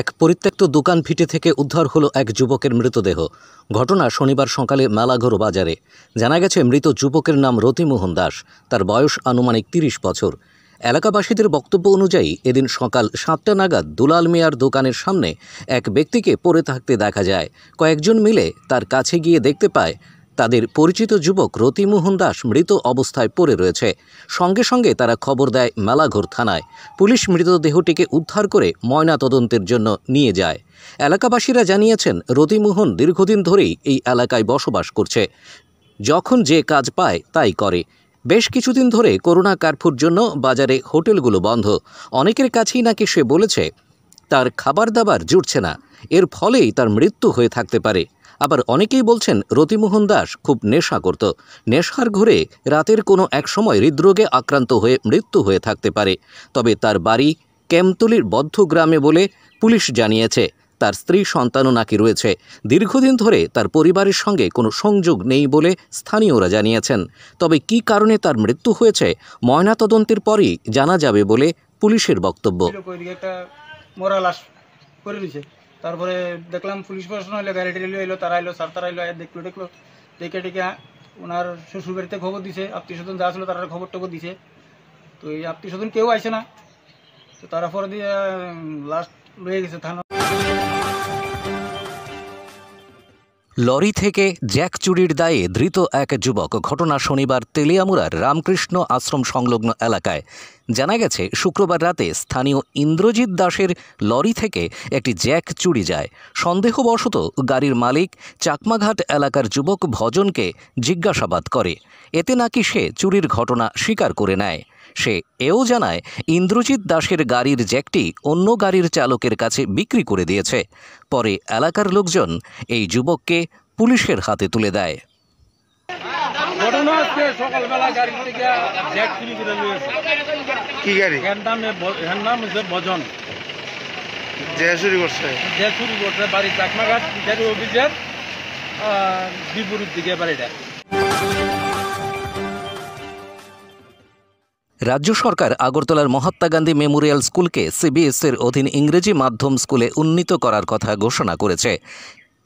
এক পরিত্যক্ত দোকান ভিটে থেকে উদ্ধার হলো এক যুবকের মৃতদেহ ঘটনা শনিবার সকালে মেলাঘর বাজারে জানা গেছে মৃত যুবকের নাম রতিমোহন দাস তার বয়স আনুমানিক তিরিশ বছর এলাকাবাসীদের বক্তব্য অনুযায়ী এদিন সকাল সাতটা নাগাদ দুলাল মিয়ার দোকানের সামনে এক ব্যক্তিকে পড়ে থাকতে দেখা যায় কয়েকজন মিলে তার কাছে গিয়ে দেখতে পায় তাদের পরিচিত যুবক রতিমোহন দাস মৃত অবস্থায় পড়ে রয়েছে সঙ্গে সঙ্গে তারা খবর দেয় মেলাঘর থানায় পুলিশ মৃতদেহটিকে উদ্ধার করে ময়না তদন্তের জন্য নিয়ে যায় এলাকাবাসীরা জানিয়েছেন রতিমোহন দীর্ঘদিন ধরেই এই এলাকায় বসবাস করছে যখন যে কাজ পায় তাই করে বেশ কিছুদিন ধরে করোনা কারফুর জন্য বাজারে হোটেলগুলো বন্ধ অনেকের কাছেই নাকি সে বলেছে তার খাবার দাবার জুটছে না এর ফলেই তার মৃত্যু হয়ে থাকতে পারে আবার অনেকেই বলছেন রতিমোহন দাস খুব নেশা করত নেশার ঘরে রাতের কোনো এক সময় হৃদরোগে আক্রান্ত হয়ে মৃত্যু হয়ে থাকতে পারে তবে তার বাড়ি কেমতলির বদ্ধ গ্রামে বলে পুলিশ জানিয়েছে তার স্ত্রী সন্তানও নাকি রয়েছে দীর্ঘদিন ধরে তার পরিবারের সঙ্গে কোনো সংযোগ নেই বলে স্থানীয়রা জানিয়েছেন তবে কি কারণে তার মৃত্যু হয়েছে ময়নাতদন্তের পরই জানা যাবে বলে পুলিশের বক্তব্য তারপরে দেখলাম পুলিশ প্রশাসন হইলো গাড়ি টেলি এলো তারা এলো স্যার তারা এলো দেখলো দেখলো দেখে টেকে ওনার শ্বশুর বাড়িতে খবর দিছে আত্মীয় স্বজন যা ছিল তারা খবর টবর দিছে তো এই আত্মীয় স্বজন কেউ আইসে না তো তারপরে দিয়ে লাস্ট রয়ে গেছে থানা লরি থেকে জ্যাক চুরির দায়ে ধৃত এক যুবক ঘটনা শনিবার তেলিয়ামুড়ার রামকৃষ্ণ আশ্রম সংলগ্ন এলাকায় জানা গেছে শুক্রবার রাতে স্থানীয় ইন্দ্রজিৎ দাসের লরি থেকে একটি জ্যাক চুরি যায় সন্দেহবশত গাড়ির মালিক চাকমাঘাট এলাকার যুবক ভজনকে জিজ্ঞাসাবাদ করে এতে নাকি সে চুরির ঘটনা স্বীকার করে নেয় সে এও জানায় ইন্দ্রজিৎ দাসের গাড়ির জ্যাকটি অন্য গাড়ির চালকের কাছে বিক্রি করে দিয়েছে পরে এলাকার লোকজন এই যুবককে পুলিশের হাতে তুলে দেয় সকালবেলা গাড়ি করে কি গাড়ি দিকে বাড়িটা রাজ্য সরকার আগরতলার মহাত্মা গান্ধী মেমোরিয়াল স্কুলকে সিবিএসের অধীন ইংরেজি মাধ্যম স্কুলে উন্নীত করার কথা ঘোষণা করেছে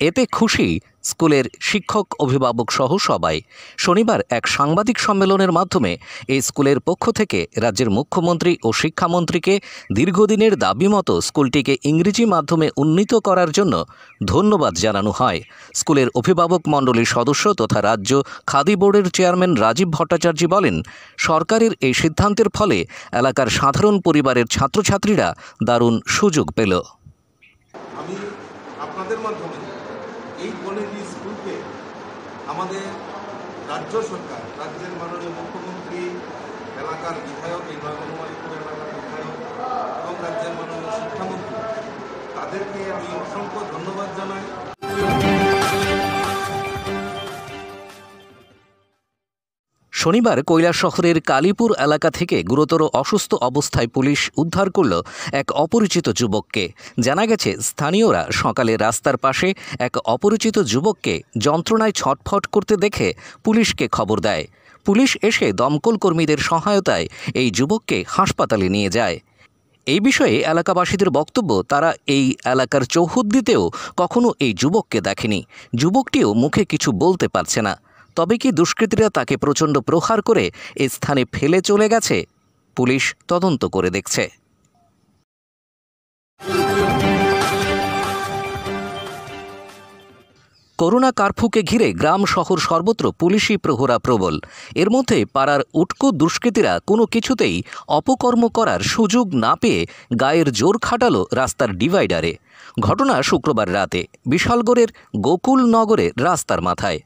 এতে খুশি স্কুলের শিক্ষক অভিভাবক সহ সবাই শনিবার এক সাংবাদিক সম্মেলনের মাধ্যমে এই স্কুলের পক্ষ থেকে রাজ্যের মুখ্যমন্ত্রী ও শিক্ষামন্ত্রীকে দীর্ঘদিনের দাবি মতো স্কুলটিকে ইংরেজি মাধ্যমে উন্নীত করার জন্য ধন্যবাদ জানানো হয় স্কুলের অভিভাবক মণ্ডলীর সদস্য তথা রাজ্য খাদি বোর্ডের চেয়ারম্যান রাজীব ভট্টাচার্য বলেন সরকারের এই সিদ্ধান্তের ফলে এলাকার সাধারণ পরিবারের ছাত্রছাত্রীরা দারুণ সুযোগ পেল আপনাদের আমাদের রাজ্য সরকার রাজ্যের মাননীয় মুখ্যমন্ত্রী এলাকার বিধায়ক এই নগরমালিকপুর এলাকার বিধায়ক এবং রাজ্যের মাননীয় শিক্ষামন্ত্রী তাদেরকে আমি অসংখ্য ধন্যবাদ জানাই শনিবার কৈলা শহরের কালীপুর এলাকা থেকে গুরুতর অসুস্থ অবস্থায় পুলিশ উদ্ধার করল এক অপরিচিত যুবককে জানা গেছে স্থানীয়রা সকালে রাস্তার পাশে এক অপরিচিত যুবককে যন্ত্রণায় ছটফট করতে দেখে পুলিশকে খবর দেয় পুলিশ এসে দমকল কর্মীদের সহায়তায় এই যুবককে হাসপাতালে নিয়ে যায় এই বিষয়ে এলাকাবাসীদের বক্তব্য তারা এই এলাকার চৌহদ্দিতেও কখনো এই যুবককে দেখেনি যুবকটিও মুখে কিছু বলতে পারছে না তবে কি দুষ্কৃতীরা তাকে প্রচণ্ড প্রহার করে এ স্থানে ফেলে চলে গেছে পুলিশ তদন্ত করে দেখছে করোনা কারফুকে ঘিরে গ্রাম শহর সর্বত্র পুলিশি প্রহরা প্রবল এর মধ্যে পাড়ার উটকু দুষ্কৃতীরা কোনো কিছুতেই অপকর্ম করার সুযোগ না পেয়ে গায়ের জোর খাটালো রাস্তার ডিভাইডারে ঘটনা শুক্রবার রাতে বিশালগড়ের গোকুলনগরে রাস্তার মাথায়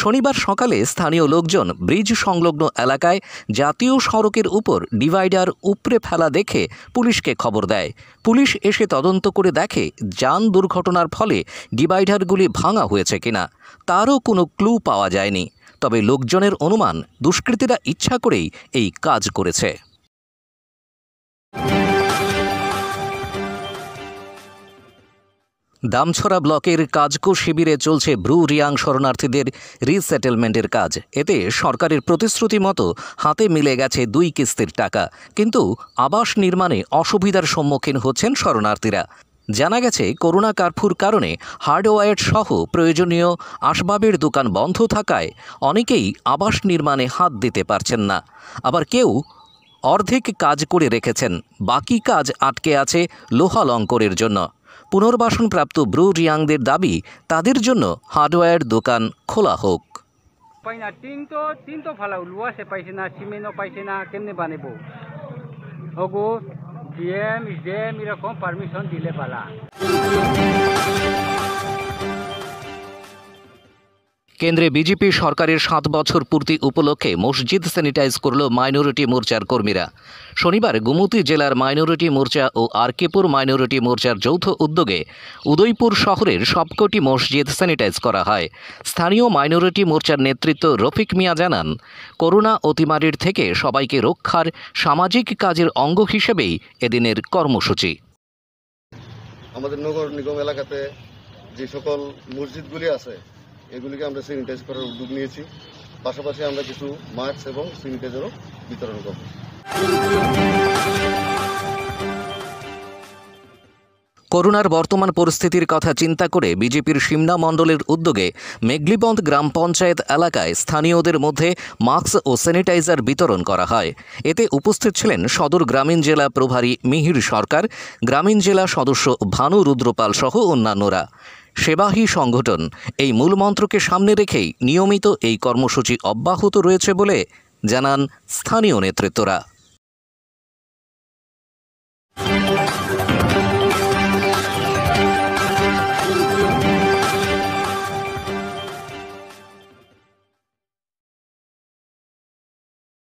শনিবার সকালে স্থানীয় লোকজন ব্রিজ সংলগ্ন এলাকায় জাতীয় সড়কের উপর ডিভাইডার উপড়ে ফেলা দেখে পুলিশকে খবর দেয় পুলিশ এসে তদন্ত করে দেখে যান দুর্ঘটনার ফলে ডিভাইডারগুলি ভাঙা হয়েছে কিনা তারও কোনো ক্লু পাওয়া যায়নি তবে লোকজনের অনুমান দুষ্কৃতীরা ইচ্ছা করেই এই কাজ করেছে দামছড়া ব্লকের কাজকো শিবিরে চলছে ব্রু রিয়াং শরণার্থীদের রিসেটেলমেন্টের কাজ এতে সরকারের প্রতিশ্রুতি মতো হাতে মিলে গেছে দুই কিস্তির টাকা কিন্তু আবাস নির্মাণে অসুবিধার সম্মুখীন হচ্ছেন শরণার্থীরা জানা গেছে করোনা কারফুর কারণে হার্ডওয়্যার সহ প্রয়োজনীয় আসবাবের দোকান বন্ধ থাকায় অনেকেই আবাস নির্মাণে হাত দিতে পারছেন না আবার কেউ অর্ধেক কাজ করে রেখেছেন বাকি কাজ আটকে আছে লোহা লঙ্করের জন্য পুনর্বাসনপ্রাপ্ত ব্রু রিয়াংদের দাবি তাদের জন্য হার্ডওয়্যার দোকান খোলা হোক পাই তো তো ফালা পাইছে না পাইছে না কেমনে এরকম পারমিশন দিলে পালা কেন্দ্রে বিজেপি সরকারের সাত বছর পূর্তি উপলক্ষে মসজিদ স্যানিটাইজ করল মাইনরিটি মোর্চার কর্মীরা শনিবার গুমতি জেলার মাইনরিটি মোর্চা ও আরকেপুর মাইনরিটি মোর্চার যৌথ উদ্যোগে উদয়পুর শহরের সবকটি মসজিদ স্যানিটাইজ করা হয় স্থানীয় মাইনরিটি মোর্চার নেতৃত্ব রফিক মিয়া জানান করোনা অতিমারির থেকে সবাইকে রক্ষার সামাজিক কাজের অঙ্গ হিসেবেই এদিনের কর্মসূচি আমাদের নগর নিগম এলাকাতে যে সকল মসজিদগুলি আছে এগুলিকে আমরা স্যানিটাইজ করার উদ্যোগ নিয়েছি পাশাপাশি আমরা কিছু মাস্ক এবং স্যানিটাইজারও বিতরণ করব করোনার বর্তমান পরিস্থিতির কথা চিন্তা করে বিজেপির সিমনা মণ্ডলের উদ্যোগে মেঘলিবন্ধ গ্রাম পঞ্চায়েত এলাকায় স্থানীয়দের মধ্যে মাস্ক ও স্যানিটাইজার বিতরণ করা হয় এতে উপস্থিত ছিলেন সদর গ্রামীণ জেলা প্রভারী মিহির সরকার গ্রামীণ জেলা সদস্য ভানু রুদ্রপাল সহ অন্যান্যরা সেবাহী সংগঠন এই মূলমন্ত্রকে সামনে রেখেই নিয়মিত এই কর্মসূচি অব্যাহত রয়েছে বলে জানান স্থানীয় নেতৃত্বরা